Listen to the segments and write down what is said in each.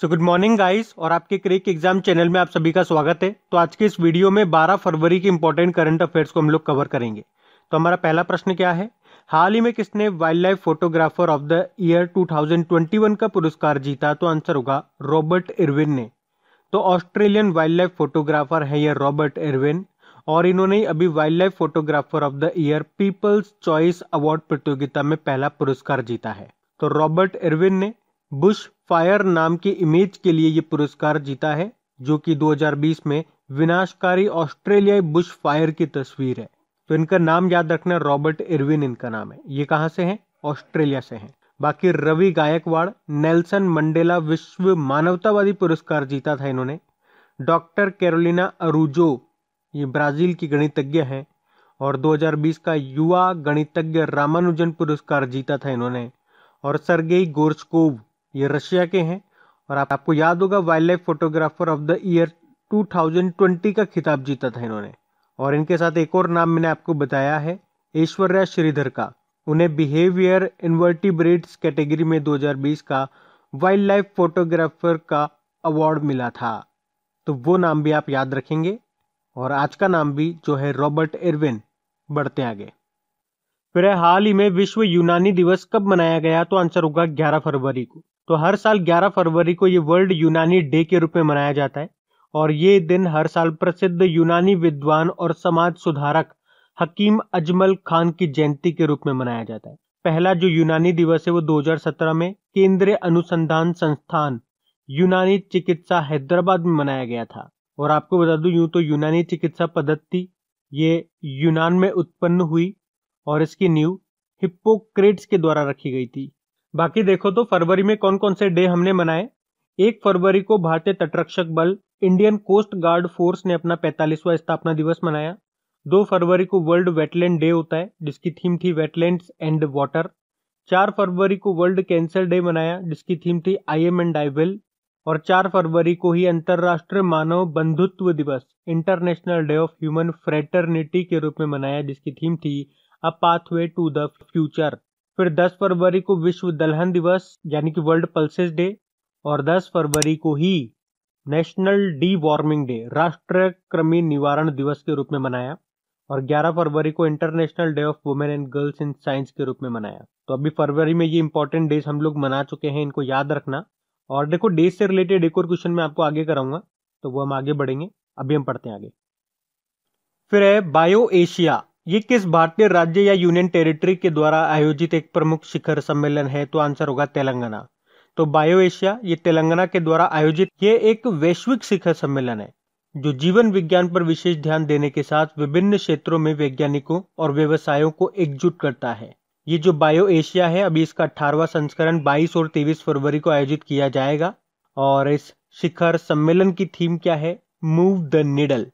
so good morning guys और आपके क्रिक exam channel में आप सभी का स्वागत है तो आज के इस वीडियो में 12 फरवरी के इंपॉर्टेंट करंट अफेयर्स को हम लोग कवर करेंगे तो हमारा पहला प्रश्न क्या है हाल ही में किसने wildlife photographer of the year 2021 का पुरस्कार जीता तो आंसर होगा रॉबर्ट इरविन ने तो ऑस्ट्रेलियन वाइल्ड लाइफ फोटोग्राफर है यह रॉबर्ट इरविन और इन्होंने अभी wildlife photographer of the year people's choice award प्रतियोगिता में पहला पुरस्कार जीता है तो रॉबर्ट इरविन ने बुश फायर नाम की इमेज के लिए ये पुरस्कार जीता है जो कि 2020 में विनाशकारी ऑस्ट्रेलियाई बुश फायर की तस्वीर है तो इनका नाम याद रखना रॉबर्ट इरविन इनका नाम है ये कहाँ से हैं ऑस्ट्रेलिया से हैं बाकी रवि गायकवाड़ नेल्सन मंडेला विश्व मानवतावादी पुरस्कार जीता था इन्होंने डॉक्टर कैरोलिना अरुजो ये ब्राज़ील की गणितज्ञ हैं और 2020 का युवा गणितज्ञ रामानुजन पुरस्कार जीता था इन्होंने और सरगेई गोर्चकोव ये रशिया के हैं और आप, आपको याद होगा wildlife photographer of the year 2020 का खिताब जीता था इन्होंने और इनके साथ एक और नाम मैंने आपको बताया है ऐश्वर्या श्रीधर का उन्हें बिहेवियर इन्वर्टिब्रेट्स कैटेगरी में 2020 का वाइल्ड लाइफ फोटोग्राफर का अवार्ड मिला था तो वो नाम भी आप याद रखेंगे और आज का नाम भी जो है रॉबर्ट इरविन बढ़ते आगे फिर हाल ही में विश्व यूनानी दिवस कब मनाया गया तो आंसर होगा 11 फरवरी को तो हर साल 11 फरवरी को ये वर्ल्ड यूनानी डे के रूप में मनाया जाता है और ये दिन हर साल प्रसिद्ध यूनानी विद्वान और समाज सुधारक हकीम अजमल खान की जयंती के रूप में मनाया जाता है पहला जो यूनानी दिवस है वो 2017 में केंद्रीय अनुसंधान संस्थान यूनानी चिकित्सा हैदराबाद में मनाया गया था और आपको बता दूं यूं तो यूनानी चिकित्सा पद्धति ये यूनान में उत्पन्न हुई और इसकी नींव हिप्पोक्रेट्स के द्वारा रखी गई थी बाकी देखो तो फरवरी में कौन कौन से डे हमने मनाए एक फरवरी को भारतीय तटरक्षक बल इंडियन कोस्ट गार्ड फोर्स ने अपना पैंतालीसवा स्थापना दिवस मनाया दो फरवरी को वर्ल्ड वेटलैंड डे होता है जिसकी थीम थी वेटलैंड एंड वाटर चार फरवरी को वर्ल्ड कैंसर डे मनाया जिसकी थीम थी I am and I will और चार फरवरी को ही अंतर्राष्ट्रीय मानव बंधुत्व दिवस international day of human fraternity के रूप में मनाया जिसकी थीम थी a pathway to the future फिर 10 फरवरी को विश्व दलहन दिवस यानी कि वर्ल्ड पल्सेस डे और 10 फरवरी को ही नेशनल डी वार्मिंग डे राष्ट्र कृमि निवारण दिवस के रूप में मनाया और 11 फरवरी को international day of women and girls in science के रूप में मनाया तो अभी फरवरी में ये इंपॉर्टेंट डेज हम लोग मना चुके हैं इनको याद रखना और देखो डेज से रिलेटेड एक और क्वेश्चन मैं आपको आगे कराऊंगा तो वो हम आगे बढ़ेंगे अभी हम पढ़ते हैं आगे फिर है बायो एशिया ये किस भारतीय राज्य या यूनियन टेरिटरी के द्वारा आयोजित एक प्रमुख शिखर सम्मेलन है तो आंसर होगा तेलंगाना तो बायो एशिया ये तेलंगाना के द्वारा आयोजित ये एक वैश्विक शिखर सम्मेलन है जो जीवन विज्ञान पर विशेष ध्यान देने के साथ विभिन्न क्षेत्रों में वैज्ञानिकों और व्यवसायों को एकजुट करता है ये जो बायो एशिया है अभी इसका अठारवा संस्करण 22 और 23 फरवरी को आयोजित किया जाएगा और इस शिखर सम्मेलन की थीम क्या है मूव द निडल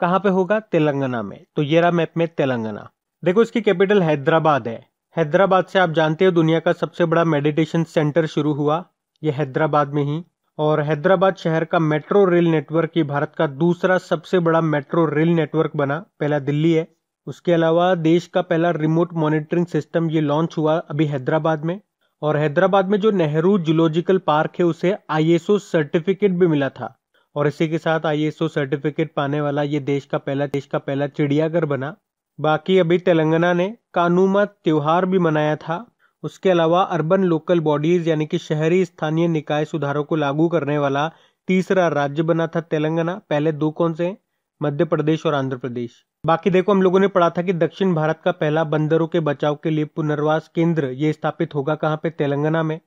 कहाँ पे होगा तेलंगाना में तो ये रहा मैप में तेलंगाना देखो इसकी कैपिटल हैदराबाद है हैदराबाद से आप जानते हो दुनिया का सबसे बड़ा मेडिटेशन सेंटर शुरू हुआ ये हैदराबाद में ही और हैदराबाद शहर का मेट्रो रेल नेटवर्क ही भारत का दूसरा सबसे बड़ा मेट्रो रेल नेटवर्क बना पहला दिल्ली है उसके अलावा देश का पहला रिमोट मॉनिटरिंग सिस्टम ये लॉन्च हुआ अभी हैदराबाद में और हैदराबाद में जो नेहरू जूलॉजिकल पार्क है उसे आईएसओ सर्टिफिकेट भी मिला था और इसी के साथ आई आईएसओ सर्टिफिकेट पाने वाला ये देश का पहला देश का पहला चिड़ियाघर बना बाकी अभी तेलंगाना ने कानूमा त्यौहार भी मनाया था उसके अलावा अर्बन लोकल बॉडीज यानी कि शहरी स्थानीय निकाय सुधारों को लागू करने वाला तीसरा राज्य बना था तेलंगाना पहले दो कौन से मध्य प्रदेश और आंध्र प्रदेश बाकी देखो हम लोगों ने पढ़ा था कि दक्षिण भारत का पहला बंदरों के बचाव के लिए पुनर्वास केंद्र ये स्थापित होगा कहाँ पे तेलंगाना में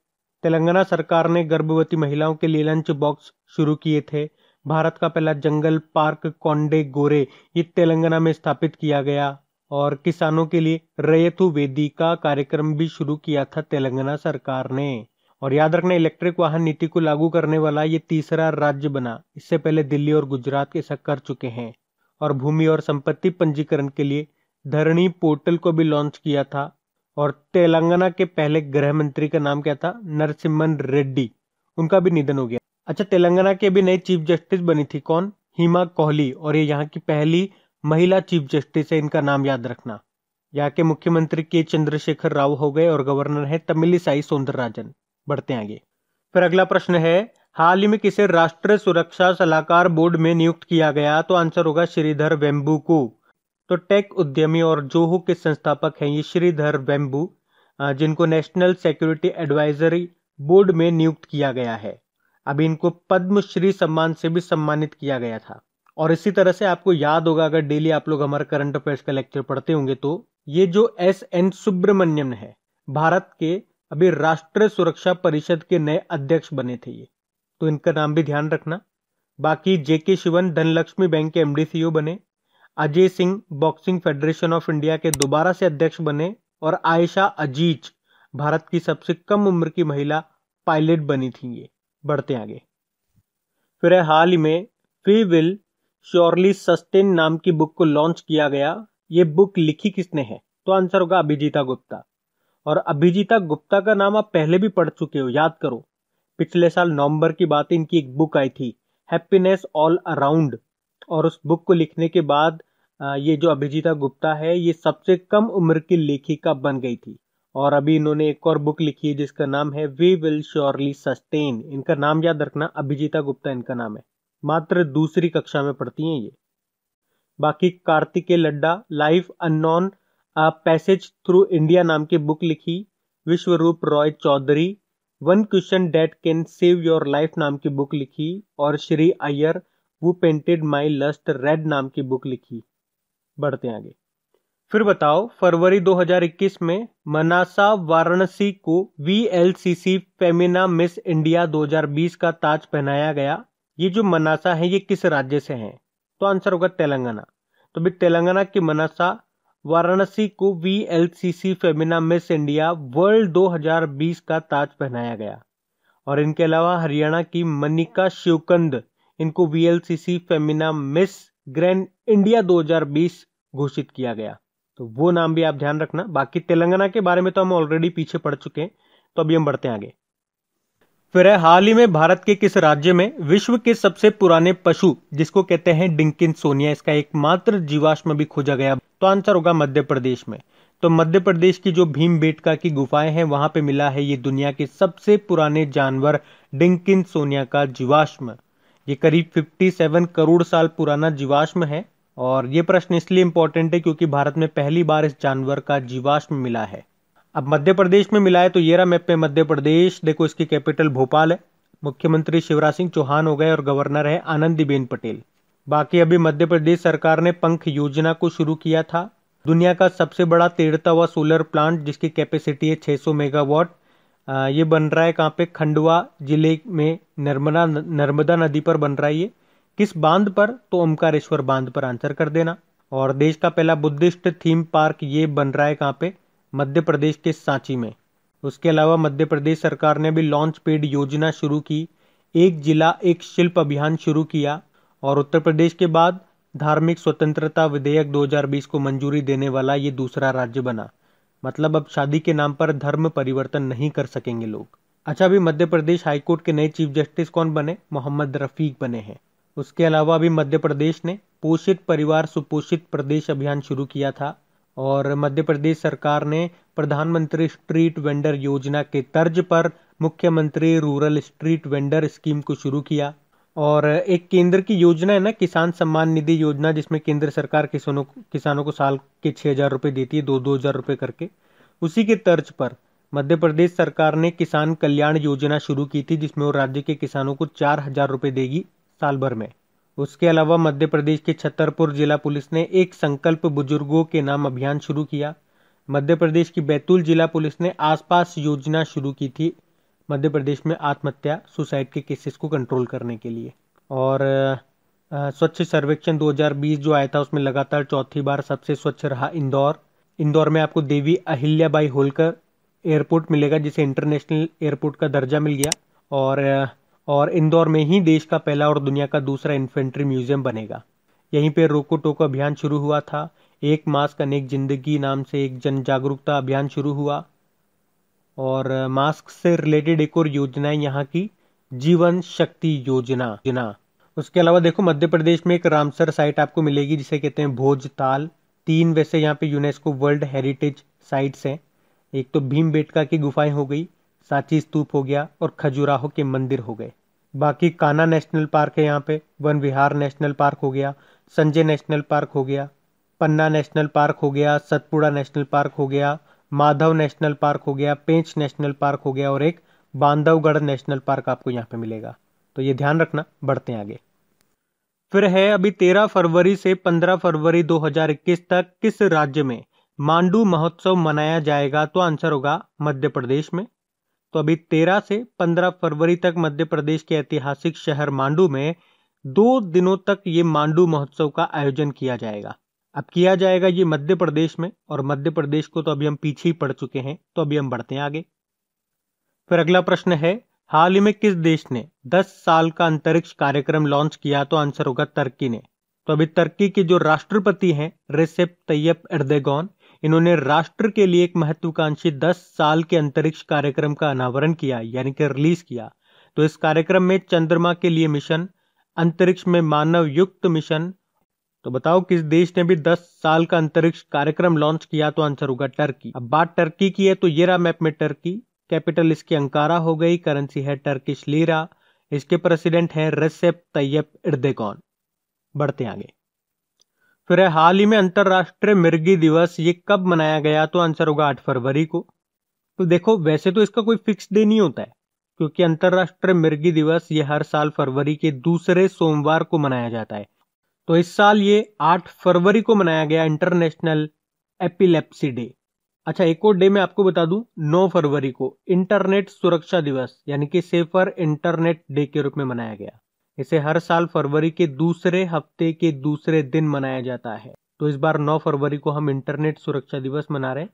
तेलंगाना सरकार ने गर्भवती महिलाओं के लिए लंच बॉक्स शुरू किए थे भारत का पहला जंगल पार्क कौंडे गोरे ये तेलंगाना में स्थापित किया गया और किसानों के लिए रेतु वेदी का कार्यक्रम भी शुरू किया था तेलंगाना सरकार ने और याद रखना इलेक्ट्रिक वाहन नीति को लागू करने वाला ये तीसरा राज्य बना इससे पहले दिल्ली और गुजरात के ऐसा कर चुके हैं और भूमि और संपत्ति पंजीकरण के लिए धरणी पोर्टल को भी लॉन्च किया था और तेलंगाना के पहले गृह मंत्री का नाम क्या था नरसिम्हन रेड्डी उनका भी निधन हो गया अच्छा तेलंगाना के भी नए चीफ जस्टिस बनी थी कौन हिमा कोहली और ये यहाँ की पहली महिला चीफ जस्टिस है इनका नाम याद रखना यहाँ के मुख्यमंत्री के चंद्रशेखर राव हो गए और गवर्नर है तमिलिसाई सौंदरराजन बढ़ते आगे फिर अगला प्रश्न है हाल ही में किसे राष्ट्रीय सुरक्षा सलाहकार बोर्ड में नियुक्त किया गया तो आंसर होगा श्रीधर वेम्बू को तो टेक उद्यमी और जोहो के संस्थापक हैं ये श्रीधर वेम्बू जिनको नेशनल सिक्योरिटी एडवाइजरी बोर्ड में नियुक्त किया गया है अभी इनको पद्मश्री सम्मान से भी सम्मानित किया गया था और इसी तरह से आपको याद होगा अगर डेली आप लोग हमारे करंट अफेयर्स का लेक्चर पढ़ते होंगे तो ये जो एस एन सुब्रमण्यम है भारत के अभी राष्ट्रीय सुरक्षा परिषद के नए अध्यक्ष बने थे ये तो इनका नाम भी ध्यान रखना बाकी जेके शिवन धनलक्ष्मी बैंक के एमडीसीओ बने Ajay Singh Boxing Federation of India के दोबारा से अध्यक्ष बने और आयशा अजीज भारत की सबसे कम उम्र की महिला पायलट बनी थी ये बढ़ते आगे फिर हाल ही में फी विल श्योरली सस्टेन नाम की बुक को लॉन्च किया गया ये बुक लिखी किसने है तो आंसर होगा अभिजीता गुप्ता और अभिजीता गुप्ता का नाम आप पहले भी पढ़ चुके हो याद करो पिछले साल नवंबर की बात इनकी एक बुक आई थी हैप्पीनेस ऑल अराउंड और उस बुक को लिखने के बाद ये जो अभिजीता गुप्ता है ये सबसे कम उम्र की लेखिका बन गई थी और अभी इन्होंने एक और बुक लिखी है जिसका नाम है वी विल श्योरली सस्टेन इनका नाम याद रखना अभिजीता गुप्ता इनका नाम है मात्र दूसरी कक्षा में पढ़ती हैं ये बाकी के लड्डा life unknown passage through India नाम की बुक लिखी Vishwaroop Roy Chowdhury one question that can save your life नाम की बुक लिखी और श्री अय्यर वो पेंटेड माई लस्ट रेड नाम की बुक लिखी बढ़ते आगे फिर बताओ फरवरी 2021 में मनासा वाराणसी को वीएलसीसी फेमिना मिस इंडिया 2020 का ताज पहनाया गया ये जो मनासा है ये किस राज्य से है तो आंसर होगा तेलंगाना तो भी तेलंगाना की मनासा वाराणसी को VLCC Femina Miss India World 2020 का ताज पहनाया गया और इनके अलावा हरियाणा की मनिका शिवकंद इनको VLCC Femina Miss Grand India 2020 घोषित किया गया तो वो नाम भी आप ध्यान रखना बाकी तेलंगाना के बारे में तो हम ऑलरेडी पीछे पड़ चुके हैं तो अभी हम बढ़ते हैं आगे फिर है हाल ही में भारत के किस राज्य में विश्व के सबसे पुराने पशु जिसको कहते हैं डिंकिन सोनिया इसका एकमात्र जीवाश्म भी खोजा गया तो आंसर होगा मध्य प्रदेश में तो मध्य प्रदेश की जो भीम बेटका की गुफाएं हैं वहां पे मिला है ये दुनिया के सबसे पुराने जानवर डिंकिन सोनिया का जीवाश्म ये करीब 57 करोड़ साल पुराना जीवाश्म है और ये प्रश्न इसलिए इम्पोर्टेंट है क्योंकि भारत में पहली बार इस जानवर का जीवाश्म मिला है अब मध्य प्रदेश में मिला है तो येरा मैप पे मध्य प्रदेश देखो इसकी कैपिटल भोपाल है मुख्यमंत्री शिवराज सिंह चौहान हो गए और गवर्नर है आनंदीबेन पटेल बाकी अभी मध्य प्रदेश सरकार ने पंख योजना को शुरू किया था दुनिया का सबसे बड़ा तेरता हुआ सोलर प्लांट जिसकी कैपेसिटी है 600 मेगावाट ये बन रहा है कहाँ पे खंडवा जिले में नर्मदा नर्मदा नदी पर बन रहा है ये किस बांध पर तो ओमकारेश्वर बांध पर आंसर कर देना और देश का पहला बुद्धिस्ट थीम पार्क ये बन रहा है कहाँ पे मध्य प्रदेश के सांची में उसके अलावा मध्य प्रदेश सरकार ने भी लॉन्च पेड योजना शुरू की एक जिला एक शिल्प अभियान शुरू किया और उत्तर प्रदेश के बाद धार्मिक स्वतंत्रता विधेयक 2020 को मंजूरी देने वाला ये दूसरा राज्य बना मतलब अब शादी के नाम पर धर्म परिवर्तन नहीं कर सकेंगे लोग अच्छा अभी मध्य प्रदेश हाईकोर्ट के नए चीफ जस्टिस कौन बने मोहम्मद रफीक बने हैं उसके अलावा अभी मध्य प्रदेश ने पोषित परिवार सुपोषित प्रदेश अभियान शुरू किया था और मध्य प्रदेश सरकार ने प्रधानमंत्री स्ट्रीट वेंडर योजना के तर्ज पर मुख्यमंत्री रूरल स्ट्रीट वेंडर स्कीम को शुरू किया और एक केंद्र की योजना है ना किसान सम्मान निधि योजना जिसमें केंद्र सरकार किसानों किसानों को साल के छः हज़ार रुपये देती है दो दो हज़ार रुपये करके उसी के तर्ज पर मध्य प्रदेश सरकार ने किसान कल्याण योजना शुरू की थी जिसमें वो राज्य के किसानों को चार हज़ार रुपये देगी साल भर में उसके अलावा मध्य प्रदेश के छतरपुर जिला पुलिस ने एक संकल्प बुजुर्गों के नाम अभियान शुरू किया मध्य प्रदेश की बैतूल जिला पुलिस ने आसपास योजना शुरू की थी मध्य प्रदेश में आत्महत्या सुसाइड के केसेस को कंट्रोल करने के लिए और स्वच्छ सर्वेक्षण 2020 जो आया था उसमें लगातार चौथी बार सबसे स्वच्छ रहा इंदौर इंदौर में आपको देवी अहिल्याबाई होलकर एयरपोर्ट मिलेगा जिसे इंटरनेशनल एयरपोर्ट का दर्जा मिल गया और और इंदौर में ही देश का पहला और दुनिया का दूसरा इन्फेंट्री म्यूजियम बनेगा यहीं पर रोको टोको अभियान शुरू हुआ था एक मास्क अनेक जिंदगी नाम से एक जन जागरूकता अभियान शुरू हुआ और मास्क से रिलेटेड एक और योजना है यहाँ की जीवन शक्ति योजना योजना उसके अलावा देखो मध्य प्रदेश में एक रामसर साइट आपको मिलेगी जिसे कहते हैं भोजताल तीन वैसे यहाँ पे यूनेस्को वर्ल्ड हेरिटेज साइट्स हैं एक तो भीम बेटका की गुफाएं हो गई सांची स्तूप हो गया और खजुराहो के मंदिर हो गए बाकी काना नेशनल पार्क है यहाँ पे वन विहार नेशनल पार्क हो गया संजय नेशनल पार्क हो गया पन्ना नेशनल पार्क हो गया सतपुड़ा नेशनल पार्क हो गया माधव नेशनल पार्क हो गया पेंच नेशनल पार्क हो गया और एक बांधवगढ़ नेशनल पार्क आपको यहाँ पे मिलेगा तो ये ध्यान रखना बढ़ते हैं आगे फिर है अभी 13 फरवरी से 15 फरवरी 2021 तक किस राज्य में मांडू महोत्सव मनाया जाएगा तो आंसर होगा मध्य प्रदेश में तो अभी 13 से 15 फरवरी तक मध्य प्रदेश के ऐतिहासिक शहर मांडू में दो दिनों तक ये मांडू महोत्सव का आयोजन किया जाएगा अब किया जाएगा ये मध्य प्रदेश में और मध्य प्रदेश को तो अभी हम पीछे ही पड़ चुके हैं तो अभी हम बढ़ते हैं आगे फिर अगला प्रश्न है हाल ही में किस देश ने 10 साल का अंतरिक्ष कार्यक्रम लॉन्च किया तो आंसर होगा तुर्की ने तो अभी तुर्की के जो राष्ट्रपति हैं रेसेप तैयब एर्देगॉन इन्होंने राष्ट्र के लिए एक महत्वाकांक्षी 10 साल के अंतरिक्ष कार्यक्रम का अनावरण किया यानी कि रिलीज किया तो इस कार्यक्रम में चंद्रमा के लिए मिशन अंतरिक्ष में मानव युक्त मिशन तो बताओ किस देश ने भी 10 साल का अंतरिक्ष कार्यक्रम लॉन्च किया तो आंसर होगा टर्की अब बात टर्की की है तो ये रहा मैप में टर्की कैपिटल इसकी अंकारा हो गई करेंसी है टर्किश लीरा इसके प्रेसिडेंट है रेसेप तैयब इर्देकॉन बढ़ते आगे फिर है हाल ही में अंतर्राष्ट्रीय मिर्गी दिवस ये कब मनाया गया तो आंसर होगा आठ फरवरी को तो देखो वैसे तो इसका कोई फिक्स डे नहीं होता है क्योंकि अंतर्राष्ट्रीय मिर्गी दिवस ये हर साल फरवरी के दूसरे सोमवार को मनाया जाता है तो इस साल ये 8 फरवरी को मनाया गया इंटरनेशनल एपिलेप्सी डे अच्छा एक और डे मैं आपको बता दूं 9 फरवरी को इंटरनेट सुरक्षा दिवस यानी कि सेफर इंटरनेट डे के रूप में मनाया गया इसे हर साल फरवरी के दूसरे हफ्ते के दूसरे दिन मनाया जाता है तो इस बार 9 फरवरी को हम इंटरनेट सुरक्षा दिवस मना रहे हैं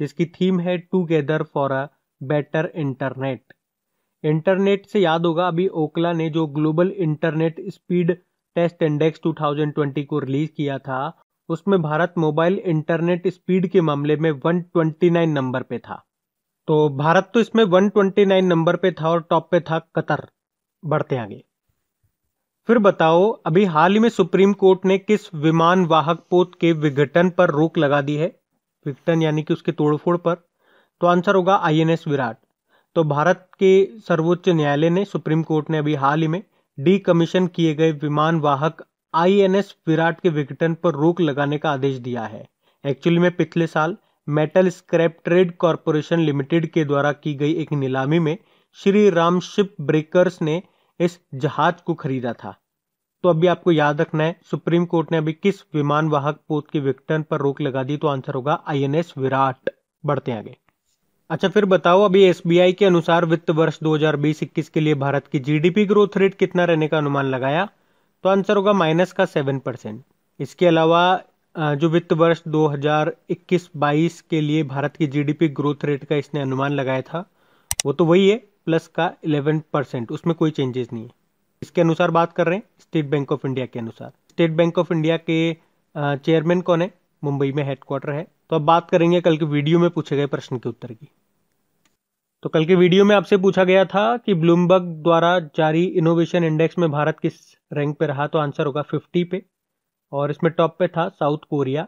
जिसकी थीम है together for a better internet internet से याद होगा अभी ओकला ने जो global internet speed test index 2020 को रिलीज किया था उसमें भारत मोबाइल इंटरनेट स्पीड के मामले में 129 नंबर पे था तो भारत तो इसमें 129 नंबर पे था और टॉप पे था कतर बढ़ते आगे फिर बताओ अभी हाल ही में सुप्रीम कोर्ट ने किस विमान वाहक पोत के विघटन पर रोक लगा दी है विघटन यानी कि उसके तोड़फोड़ पर तो आंसर होगा आईएनएस विराट तो भारत के सर्वोच्च न्यायालय ने सुप्रीम कोर्ट ने अभी हाल ही में डीकमीशन किए गए विमान वाहक आईएनएस विराट के विघटन पर रोक लगाने का आदेश दिया है एक्चुअली में पिछले साल Metal Scrap Trade Corporation Limited के द्वारा की गई एक नीलामी में श्री राम शिप ब्रेकर्स ने इस जहाज को खरीदा था तो अभी आपको याद रखना है सुप्रीम कोर्ट ने अभी किस विमान वाहक पोत के विघटन पर रोक लगा दी तो आंसर होगा आईएनएस विराट बढ़ते आगे अच्छा फिर बताओ अभी एस के अनुसार वित्त वर्ष दो के लिए भारत की जीडीपी ग्रोथ रेट कितना रहने का अनुमान लगाया तो आंसर होगा माइनस का सेवन परसेंट इसके अलावा जो वित्त वर्ष 2021-22 के लिए भारत की जीडीपी ग्रोथ रेट का इसने अनुमान लगाया था वो तो वही है प्लस का 11 परसेंट उसमें कोई चेंजेस नहीं है इसके अनुसार बात कर रहे हैं स्टेट बैंक ऑफ इंडिया के अनुसार स्टेट बैंक ऑफ इंडिया के चेयरमैन कौन है मुंबई में हेडक्वार्टर है तो अब बात करेंगे कल के वीडियो में पूछे गए प्रश्न के उत्तर की तो कल के वीडियो में आपसे पूछा गया था कि ब्लूमबर्ग द्वारा जारी इनोवेशन इंडेक्स में भारत किस रैंक पे रहा तो आंसर होगा 50 पे और इसमें टॉप पे था साउथ कोरिया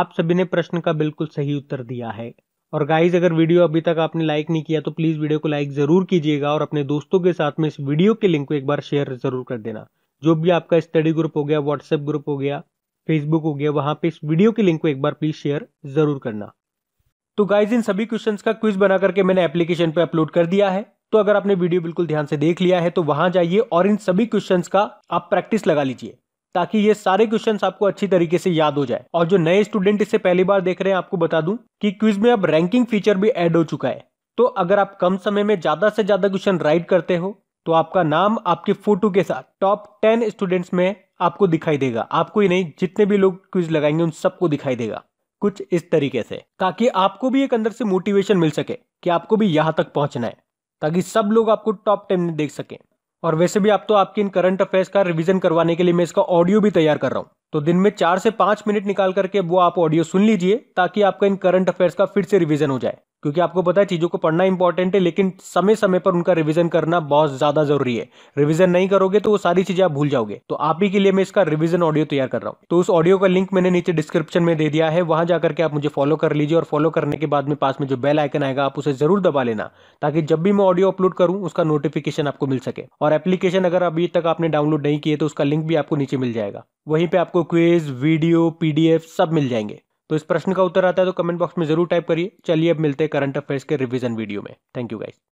आप सभी ने प्रश्न का बिल्कुल सही उत्तर दिया है और गाइज अगर वीडियो अभी तक आपने लाइक नहीं किया तो प्लीज़ वीडियो को लाइक ज़रूर कीजिएगा और अपने दोस्तों के साथ में इस वीडियो के लिंक को एक बार शेयर ज़रूर कर देना जो भी आपका स्टडी ग्रुप हो गया व्हाट्सएप ग्रुप हो गया फेसबुक हो गया वहां पे इस वीडियो के लिंक को एक बार प्लीज शेयर जरूर करना तो गाइज इन सभी क्वेश्चंस का क्विज बना करके मैंने एप्लीकेशन पे अपलोड कर दिया है तो अगर आपने वीडियो बिल्कुल ध्यान से देख लिया है तो वहां जाइए और इन सभी क्वेश्चन का आप प्रैक्टिस लगा लीजिए ताकि ये सारे क्वेश्चंस आपको अच्छी तरीके से याद हो जाए और जो नए स्टूडेंट इसे पहली बार देख रहे हैं आपको बता दूं कि क्विज में अब रैंकिंग फीचर भी ऐड हो चुका है तो अगर आप कम समय में ज्यादा से ज्यादा क्वेश्चन राइट करते हो तो आपका नाम आपकी फोटो के साथ टॉप टेन स्टूडेंट्स में आपको दिखाई देगा आपको ही नहीं जितने भी लोग क्विज लगाएंगे उन सबको दिखाई देगा कुछ इस तरीके से ताकि आपको भी एक अंदर से मोटिवेशन मिल सके कि आपको भी यहाँ तक पहुंचना है ताकि सब लोग आपको टॉप टेन में देख सके और वैसे भी आप तो आपके इन करंट अफेयर्स का रिवीजन करवाने के लिए मैं इसका ऑडियो भी तैयार कर रहा हूँ तो दिन में चार से पांच मिनट निकाल करके वो आप ऑडियो सुन लीजिए ताकि आपका इन करंट अफेयर्स का फिर से रिवीजन हो जाए क्योंकि आपको पता है चीज़ों को पढ़ना इंपॉर्टेंट है लेकिन समय समय पर उनका रिवीजन करना बहुत ज़्यादा ज़रूरी है रिवीजन नहीं करोगे तो वो सारी चीज़ें आप भूल जाओगे तो आप ही के लिए मैं इसका रिवीजन ऑडियो तैयार कर रहा हूँ तो उस ऑडियो का लिंक मैंने नीचे डिस्क्रिप्शन में दे दिया है वहाँ जाकर के आप मुझे फॉलो कर लीजिए और फॉलो करने के बाद में पास में जो बेल आइकन आएगा आप उसे ज़रूर दबा लेना ताकि जब भी मैं ऑडियो अपलोड करूँ उसका नोटिफिकेशन आपको मिल सके और एप्लीकेशन अगर अभी तक आपने डाउनलोड नहीं किए तो उसका लिंक भी आपको नीचे मिल जाएगा वहीं पर आपको क्वेज वीडियो पीडीएफ सब मिल जाएंगे तो इस प्रश्न का उत्तर आता है तो कमेंट बॉक्स में जरूर टाइप करिए चलिए अब मिलते हैं करंट अफेयर्स के रिवीजन वीडियो में थैंक यू गाइस